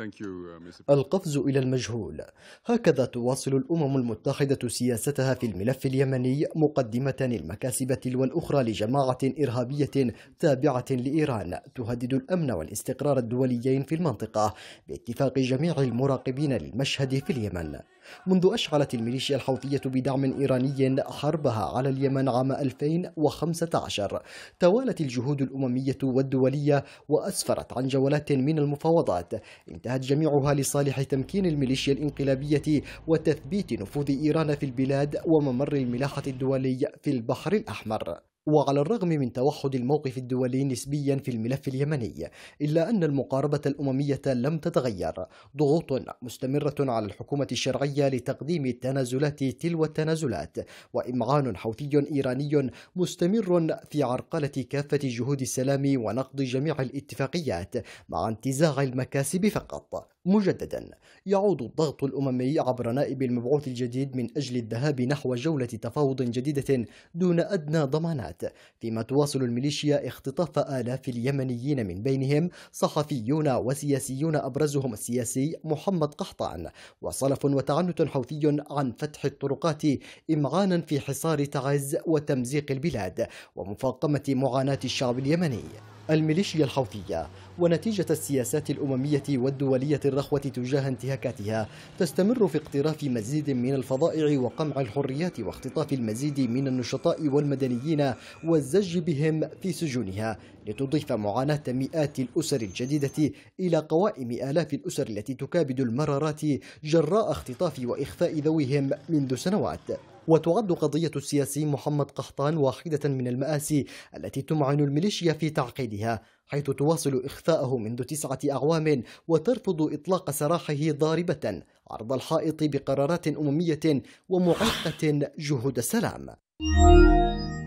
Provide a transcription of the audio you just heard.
Uh, القفز إلى المجهول هكذا تواصل الأمم المتحدة سياستها في الملف اليمني مقدمة المكاسب تلو الأخرى لجماعة إرهابية تابعة لإيران تهدد الأمن والاستقرار الدوليين في المنطقة باتفاق جميع المراقبين للمشهد في اليمن منذ أشعلت الميليشيا الحوثية بدعم إيراني حربها على اليمن عام 2015 توالت الجهود الأممية والدولية وأسفرت عن جولات من المفاوضات انتهت جميعها لصالح تمكين الميليشيا الانقلابية وتثبيت نفوذ إيران في البلاد وممر الملاحة الدولي في البحر الأحمر وعلى الرغم من توحد الموقف الدولي نسبيا في الملف اليمني إلا أن المقاربة الأممية لم تتغير ضغوط مستمرة على الحكومة الشرعية لتقديم التنازلات تلو التنازلات وإمعان حوثي إيراني مستمر في عرقلة كافة جهود السلام ونقض جميع الاتفاقيات مع انتزاع المكاسب فقط مجددا يعود الضغط الأممي عبر نائب المبعوث الجديد من أجل الذهاب نحو جولة تفاوض جديدة دون أدنى ضمانات فيما تواصل الميليشيا اختطاف آلاف اليمنيين من بينهم صحفيون وسياسيون أبرزهم السياسي محمد قحطان وصلف وتعنت حوثي عن فتح الطرقات إمعانا في حصار تعز وتمزيق البلاد ومفاقمة معاناة الشعب اليمني الميليشيا الحوثية ونتيجة السياسات الأممية والدولية الرخوة تجاه انتهاكاتها تستمر في اقتراف مزيد من الفضائع وقمع الحريات واختطاف المزيد من النشطاء والمدنيين والزج بهم في سجونها لتضيف معاناة مئات الأسر الجديدة إلى قوائم آلاف الأسر التي تكابد المرارات جراء اختطاف وإخفاء ذويهم منذ سنوات وتعد قضية السياسي محمد قحطان واحدة من المآسي التي تمعن الميليشيا في تعقيدها حيث تواصل إخفاءه منذ تسعة أعوام وترفض إطلاق سراحه ضاربة عرض الحائط بقرارات أممية ومعيقة جهود السلام